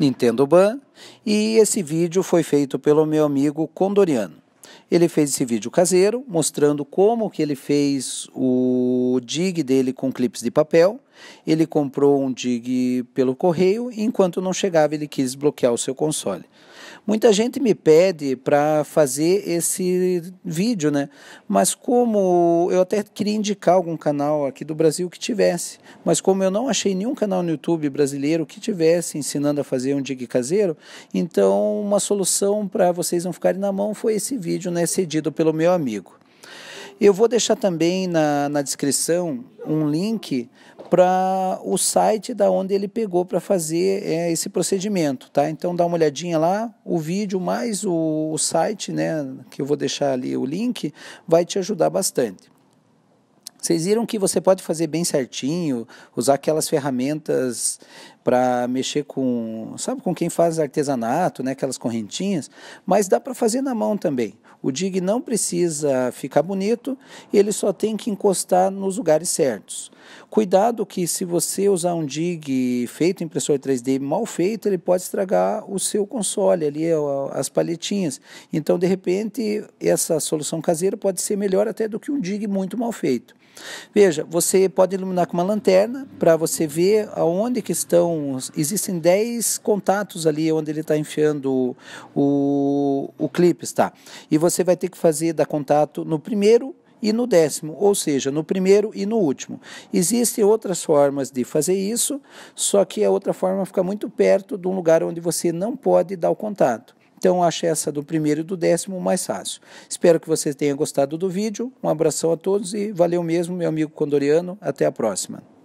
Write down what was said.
Nintendo Ban, e esse vídeo foi feito pelo meu amigo Condoriano. Ele fez esse vídeo caseiro, mostrando como que ele fez o o DIG dele com clips de papel, ele comprou um DIG pelo correio e enquanto não chegava ele quis bloquear o seu console. Muita gente me pede para fazer esse vídeo, né? Mas como eu até queria indicar algum canal aqui do Brasil que tivesse, mas como eu não achei nenhum canal no YouTube brasileiro que tivesse ensinando a fazer um dig caseiro, então uma solução para vocês não ficarem na mão foi esse vídeo, né, cedido pelo meu amigo. Eu vou deixar também na, na descrição um link para o site da onde ele pegou para fazer é, esse procedimento, tá? Então dá uma olhadinha lá, o vídeo mais o, o site, né, que eu vou deixar ali o link, vai te ajudar bastante. Vocês viram que você pode fazer bem certinho, usar aquelas ferramentas para mexer com, sabe, com quem faz artesanato, né, aquelas correntinhas, mas dá para fazer na mão também. O dig não precisa ficar bonito, ele só tem que encostar nos lugares certos. Cuidado que se você usar um dig feito em impressor 3D mal feito, ele pode estragar o seu console ali, as palhetinhas. Então, de repente, essa solução caseira pode ser melhor até do que um dig muito mal feito. Veja, você pode iluminar com uma lanterna para você ver aonde que estão. Existem 10 contatos ali onde ele está enfiando o, o, clipe, está? E você vai ter que fazer dar contato no primeiro e no décimo, ou seja, no primeiro e no último. Existem outras formas de fazer isso, só que a outra forma fica muito perto de um lugar onde você não pode dar o contato. Então, acho essa do primeiro e do décimo mais fácil. Espero que você tenha gostado do vídeo. Um abração a todos e valeu mesmo, meu amigo Condoriano. Até a próxima.